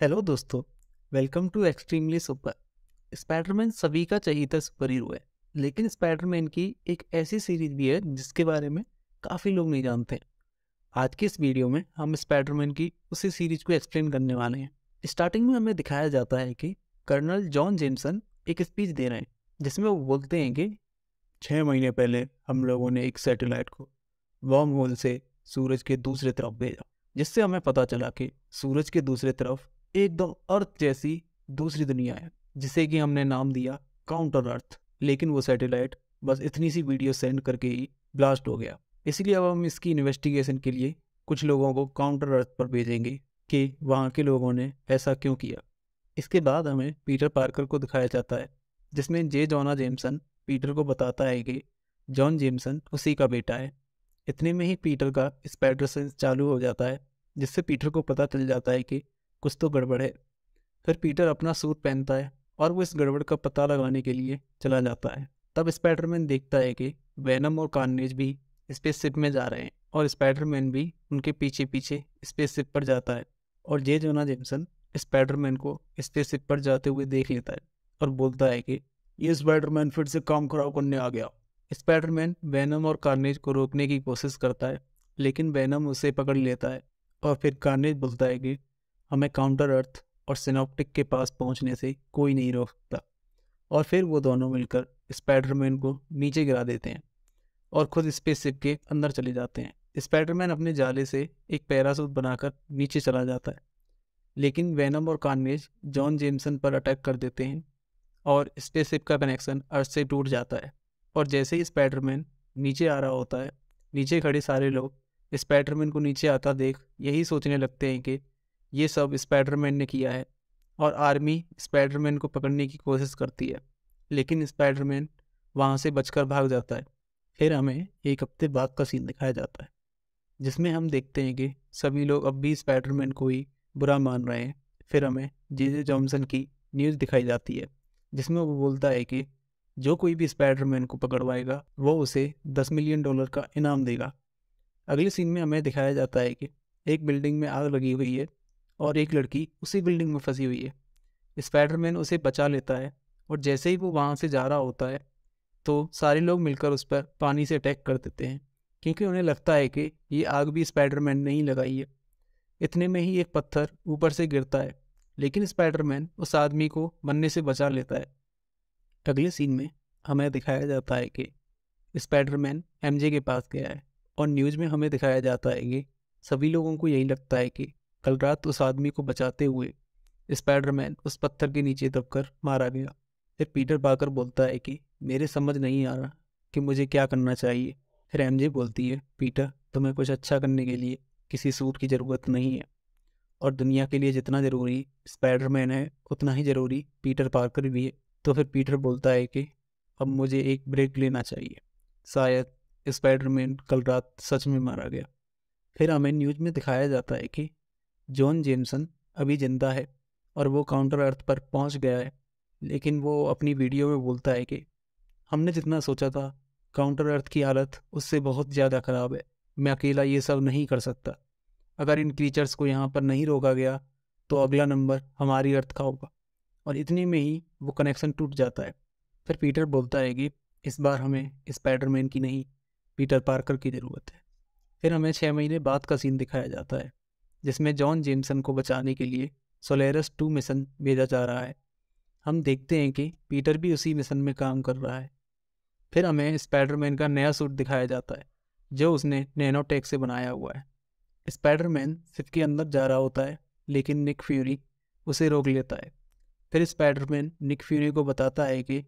hello दोस्तों welcome to extremely super Spiderman सभी का चहीता सुपर हीरो है लेकिन स्पाइडरमैन की एक ऐसी सीरीज भी है जिसके बारे में काफ़ी लोग नहीं जानते आज की इस वीडियो में हम स्पाइडरमैन की उसी सीरीज को एक्सप्लेन करने वाले हैं स्टार्टिंग में हमें दिखाया जाता है कि कर्नल जॉन जेमसन एक स्पीच दे रहे हैं जिसमें वो बोलते हैं कि छः महीने पहले हम लोगों ने एक सैटेलाइट को वॉम होल से सूरज के दूसरे तरफ भेजा जिससे हमें पता चला कि सूरज के दूसरे तरफ एकदम अर्थ जैसी दूसरी दुनिया है जिसे कि हमने नाम दिया काउंटर अर्थ लेकिन वो सैटेलाइट बस इतनी सी वीडियो सेंड करके ही ब्लास्ट हो गया इसलिए अब हम इसकी इन्वेस्टिगेशन के लिए कुछ लोगों को काउंटर अर्थ पर भेजेंगे कि वहाँ के लोगों ने ऐसा क्यों किया इसके बाद हमें पीटर पार्कर को दिखाया जाता है जिसमें जे जॉना जेम्सन पीटर को बताता है कि जॉन जेम्सन उसी का बेटा है इतने में ही पीटर का स्पाइडर सेंस चालू हो जाता है जिससे पीटर को पता चल जाता है कि कुछ तो गड़बड़ है फिर पीटर अपना सूट पहनता है और वो इस गड़बड़ का पता लगाने के लिए चला जाता है तब स्पाइडरमैन देखता है कि वैनम और कार्नेज भी स्पेसशिप में जा रहे हैं और स्पाइडरमैन भी उनके पीछे पीछे स्पेसशिप पर जाता है और जे जोना जेमसन स्पाइडरमैन को स्पेसशिप पर जाते हुए देख लेता है और बोलता है कि ये स्पाइडरमैन फिर से काम खराब करने आ गया स्पाइडरमैन वैनम और कार्नेज को रोकने की कोशिश करता है लेकिन वैनम उसे पकड़ लेता है और फिर कार्नेज बोलता है कि हमें काउंटर अर्थ और सिनॉप्टिक के पास पहुंचने से कोई नहीं रोक सकता और फिर वो दोनों मिलकर स्पाइडरमैन को नीचे गिरा देते हैं और खुद स्पेसशिप के अंदर चले जाते हैं स्पाइडरमैन अपने जाले से एक पैरासूट बनाकर नीचे चला जाता है लेकिन वैनम और कानवेज जॉन जेमसन पर अटैक कर देते हैं और स्पेसशिप का कनेक्शन अर्थ से टूट जाता है और जैसे ही स्पाइडरमैन नीचे आ रहा होता है नीचे खड़े सारे लोग स्पाइडरमैन को नीचे आता देख यही सोचने लगते हैं कि ये सब स्पाइडरमैन ने किया है और आर्मी स्पाइडरमैन को पकड़ने की कोशिश करती है लेकिन स्पाइडरमैन वहाँ से बचकर भाग जाता है फिर हमें एक हफ्ते बाद का सीन दिखाया जाता है जिसमें हम देखते हैं कि सभी लोग अब भी स्पाइडरमैन को ही बुरा मान रहे हैं फिर हमें जे जे जॉनसन की न्यूज़ दिखाई जाती है जिसमें वो बोलता है कि जो कोई भी स्पाइडरमैन को पकड़वाएगा वो उसे दस मिलियन डॉलर का इनाम देगा अगले सीन में हमें दिखाया जाता है कि एक बिल्डिंग में आग लगी हुई है और एक लड़की उसी बिल्डिंग में फंसी हुई है स्पाइडरमैन उसे बचा लेता है और जैसे ही वो वहाँ से जा रहा होता है तो सारे लोग मिलकर उस पर पानी से अटैक कर देते हैं क्योंकि उन्हें लगता है कि ये आग भी स्पाइडरमैन ने ही लगाई है इतने में ही एक पत्थर ऊपर से गिरता है लेकिन स्पाइडरमैन उस आदमी को बनने से बचा लेता है अगले सीन में हमें दिखाया जाता है कि स्पाइडरमैन एमजे के पास गया है और न्यूज़ में हमें दिखाया जाता है कि सभी लोगों को यही लगता है कि कल रात उस आदमी को बचाते हुए स्पाइडरमैन उस पत्थर के नीचे दबकर मारा गया फिर पीटर पाकर बोलता है कि मेरे समझ नहीं आ रहा कि मुझे क्या करना चाहिए फिर एम बोलती है पीटर तुम्हें कुछ अच्छा करने के लिए किसी सूट की ज़रूरत नहीं है और दुनिया के लिए जितना ज़रूरी स्पाइडरमैन है उतना ही ज़रूरी पीटर पार्कर भी है तो फिर पीटर बोलता है कि अब मुझे एक ब्रेक लेना चाहिए शायद स्पाइडरमैन कल रात सच में मारा गया फिर हमें न्यूज़ में दिखाया जाता है कि जॉन जेमसन अभी जिंदा है और वो काउंटर अर्थ पर पहुंच गया है लेकिन वो अपनी वीडियो में बोलता है कि हमने जितना सोचा था काउंटर अर्थ की हालत उससे बहुत ज़्यादा ख़राब है मैं अकेला ये सब नहीं कर सकता अगर इन क्रीचर्स को यहाँ पर नहीं रोका गया तो अगला नंबर हमारी अर्थ का होगा और इतने में ही वो कनेक्शन टूट जाता है फिर पीटर बोलता है कि इस बार हमें स्पाइडरमैन की नहीं पीटर पार्कर की ज़रूरत है फिर हमें छः महीने बाद का सीन दिखाया जाता है जिसमें जॉन जेमसन को बचाने के लिए सोलेरस टू मिशन भेजा जा रहा है हम देखते हैं कि पीटर भी उसी मिशन में काम कर रहा है फिर हमें स्पाइडरमैन का नया सूट दिखाया जाता है जो उसने नैनोटेक से बनाया हुआ है स्पाइडरमैन सिर्फ के अंदर जा रहा होता है लेकिन निक फ्यूरी उसे रोक लेता है फिर स्पाइडरमैन निक फ्यूरी को बताता है कि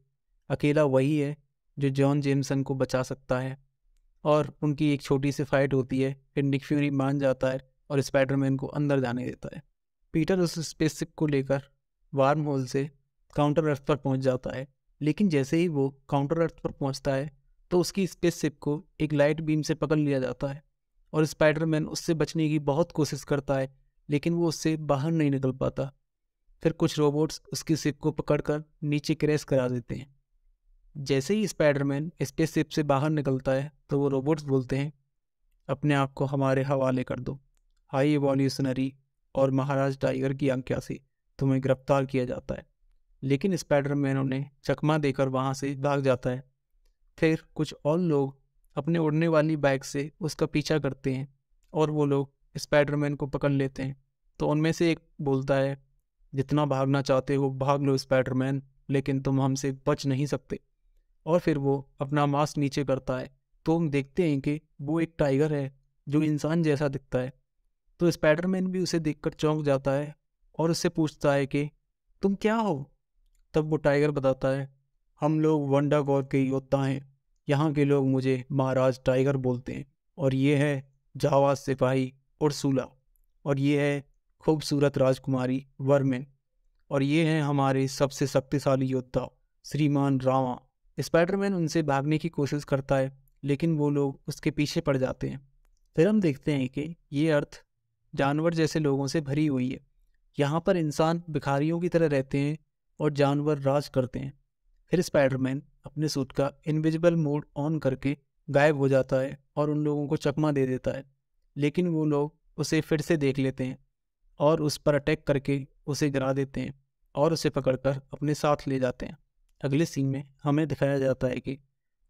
अकेला वही है जो जॉन जेम्सन को बचा सकता है और उनकी एक छोटी सी फाइट होती है फिर निक फ्यूरी मान जाता है और स्पाइडरमैन को अंदर जाने देता है पीटर उस स्पेसशिप को लेकर वार्म होल से काउंटर अर्थ पर पहुंच जाता है लेकिन जैसे ही वो काउंटर अर्थ पर पहुंचता है तो उसकी स्पेसशिप को एक लाइट बीम से पकड़ लिया जाता है और स्पाइडरमैन उससे बचने की बहुत कोशिश करता है लेकिन वो उससे बाहर नहीं निकल पाता फिर कुछ रोबोट्स उसकी सिप को पकड़कर नीचे क्रैश करा देते हैं जैसे ही स्पाइडरमैन स्पेसशिप से बाहर निकलता है तो वो रोबोट्स बोलते हैं अपने आप को हमारे हवाले कर दो हाई एवोल्यूशनरी और महाराज टाइगर की आज्ञा से तुम्हें गिरफ्तार किया जाता है लेकिन स्पाइडरमैन उन्हें चकमा देकर वहाँ से भाग जाता है फिर कुछ और लोग अपने उड़ने वाली बाइक से उसका पीछा करते हैं और वो लोग स्पाइडरमैन को पकड़ लेते हैं तो उनमें से एक बोलता है जितना भागना चाहते हो भाग लो स्पाइडरमैन लेकिन तुम हमसे बच नहीं सकते और फिर वो अपना मास्क नीचे करता है तो हम देखते हैं कि वो एक टाइगर है जो इंसान जैसा दिखता है तो स्पाइडरमैन भी उसे देखकर चौंक जाता है और उससे पूछता है कि तुम क्या हो तब वो टाइगर बताता है हम लोग वंडा गौर के योद्धा हैं यहाँ के लोग मुझे महाराज टाइगर बोलते हैं और ये है जावा सिपाही उर्सूला और ये है खूबसूरत राजकुमारी वर्मिन और ये हैं हमारे सबसे शक्तिशाली योद्धा श्रीमान रावा स्पाइडरमैन उनसे भागने की कोशिश करता है लेकिन वो लोग उसके पीछे पड़ जाते हैं फिर हम देखते हैं कि ये अर्थ जानवर जैसे लोगों से भरी हुई है यहाँ पर इंसान भिखारियों की तरह रहते हैं और जानवर राज करते हैं फिर स्पाइडरमैन अपने सूट का इनविजिबल मोड ऑन करके गायब हो जाता है और उन लोगों को चकमा दे देता है लेकिन वो लोग उसे फिर से देख लेते हैं और उस पर अटैक करके उसे गिरा देते हैं और उसे पकड़कर अपने साथ ले जाते हैं अगले सीन में हमें दिखाया जाता है कि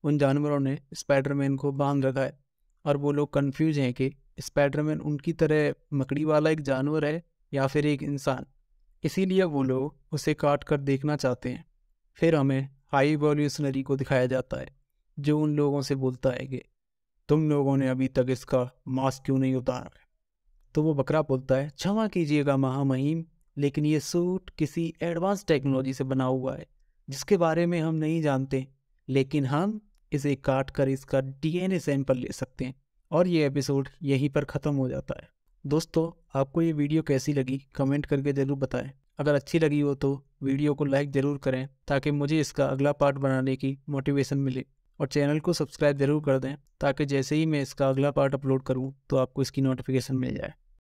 उन जानवरों ने स्पाइडरमैन को बांध रखा है और वो लोग कन्फ्यूज हैं कि स्पाइडरमैन उनकी तरह मकड़ी वाला एक जानवर है या फिर एक इंसान इसीलिए वो लोग उसे काट कर देखना चाहते हैं फिर हमें हाई वॉल्यूशनरी को दिखाया जाता है जो उन लोगों से बोलता है कि तुम लोगों ने अभी तक इसका मास्क क्यों नहीं उतारा तो वो बकरा बोलता है क्षमा कीजिएगा महामहिम लेकिन ये सूट किसी एडवांस टेक्नोलॉजी से बना हुआ है जिसके बारे में हम नहीं जानते लेकिन हम इसे काट कर इसका डीएनए सैंपल ले सकते हैं और ये एपिसोड यहीं पर ख़त्म हो जाता है दोस्तों आपको ये वीडियो कैसी लगी कमेंट करके ज़रूर बताएं अगर अच्छी लगी हो तो वीडियो को लाइक ज़रूर करें ताकि मुझे इसका अगला पार्ट बनाने की मोटिवेशन मिले और चैनल को सब्सक्राइब ज़रूर कर दें ताकि जैसे ही मैं इसका अगला पार्ट अपलोड करूँ तो आपको इसकी नोटिफिकेशन मिल जाए